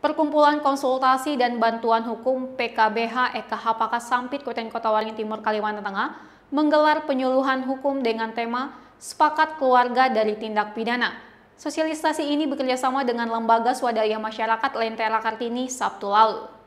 Perkumpulan Konsultasi dan Bantuan Hukum PKBH EKH Pakas Sampit kota Kota Waringin Timur Kalimantan Tengah menggelar penyuluhan hukum dengan tema Sepakat Keluarga dari Tindak Pidana. Sosialisasi ini bekerjasama dengan Lembaga Swadaya Masyarakat Lentera Kartini Sabtu lalu.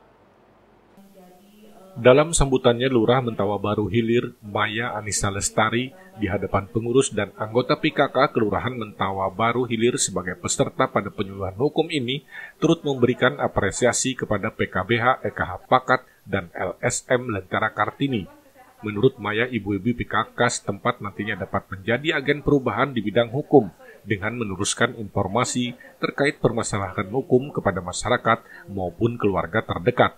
Dalam sambutannya, Lurah Mentawa Baru Hilir, Maya Anissa Lestari, di hadapan pengurus dan anggota PKK Kelurahan Mentawa Baru Hilir sebagai peserta pada penyuluhan hukum ini, turut memberikan apresiasi kepada PKBH EKH Pakat dan LSM Lentera Kartini. Menurut Maya, ibu-ibu PKK setempat nantinya dapat menjadi agen perubahan di bidang hukum dengan meneruskan informasi terkait permasalahan hukum kepada masyarakat maupun keluarga terdekat.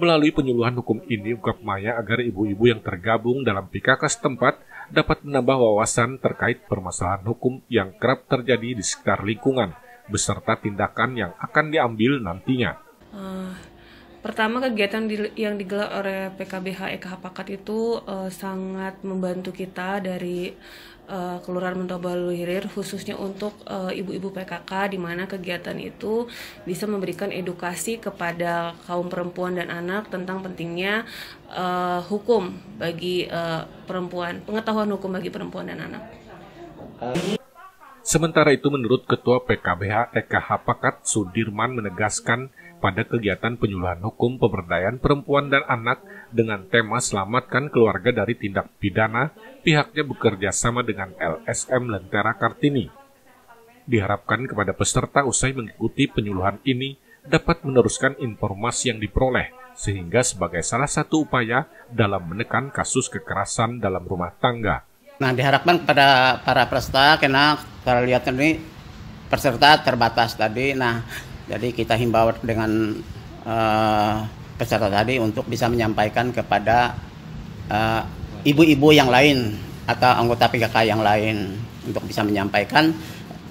Melalui penyuluhan hukum ini, ungkap Maya agar ibu-ibu yang tergabung dalam PKK setempat dapat menambah wawasan terkait permasalahan hukum yang kerap terjadi di sekitar lingkungan, beserta tindakan yang akan diambil nantinya. Uh, Pertama kegiatan di, yang digelar oleh PKBH EKH Pakat itu uh, sangat membantu kita dari uh, Kelurahan Mentoba Luhirir khususnya untuk eh, ibu-ibu uh, PKK di mana kegiatan itu bisa memberikan edukasi kepada kaum perempuan dan anak tentang pentingnya uh, hukum bagi uh, perempuan, pengetahuan hukum bagi perempuan dan anak. Sementara itu menurut Ketua PKBH EKH Pakat Sudirman menegaskan pada kegiatan penyuluhan hukum pemberdayaan perempuan dan anak dengan tema Selamatkan Keluarga dari Tindak Pidana, pihaknya bekerja sama dengan LSM Lentera Kartini. Diharapkan kepada peserta usai mengikuti penyuluhan ini dapat meneruskan informasi yang diperoleh sehingga sebagai salah satu upaya dalam menekan kasus kekerasan dalam rumah tangga. Nah, diharapkan kepada para peserta karena kalau lihat ini peserta terbatas tadi. Nah, jadi kita himbau dengan uh, peserta tadi untuk bisa menyampaikan kepada eh, ibu-ibu uh, yang lain atau anggota PKK yang lain untuk bisa menyampaikan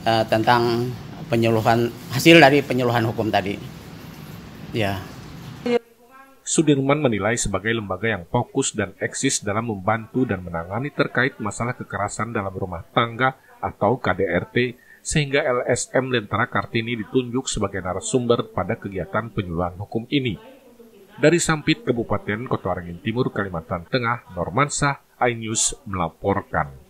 uh, tentang penyuluhan hasil dari penyuluhan hukum tadi. Ya. Sudirman menilai sebagai lembaga yang fokus dan eksis dalam membantu dan menangani terkait masalah kekerasan dalam rumah tangga atau KDRT sehingga LSM Lentera Kartini ditunjuk sebagai narasumber pada kegiatan penyuluhan hukum ini. Dari Sampit, Kabupaten Kota Waringin Timur, Kalimantan Tengah, Normansah iNews melaporkan.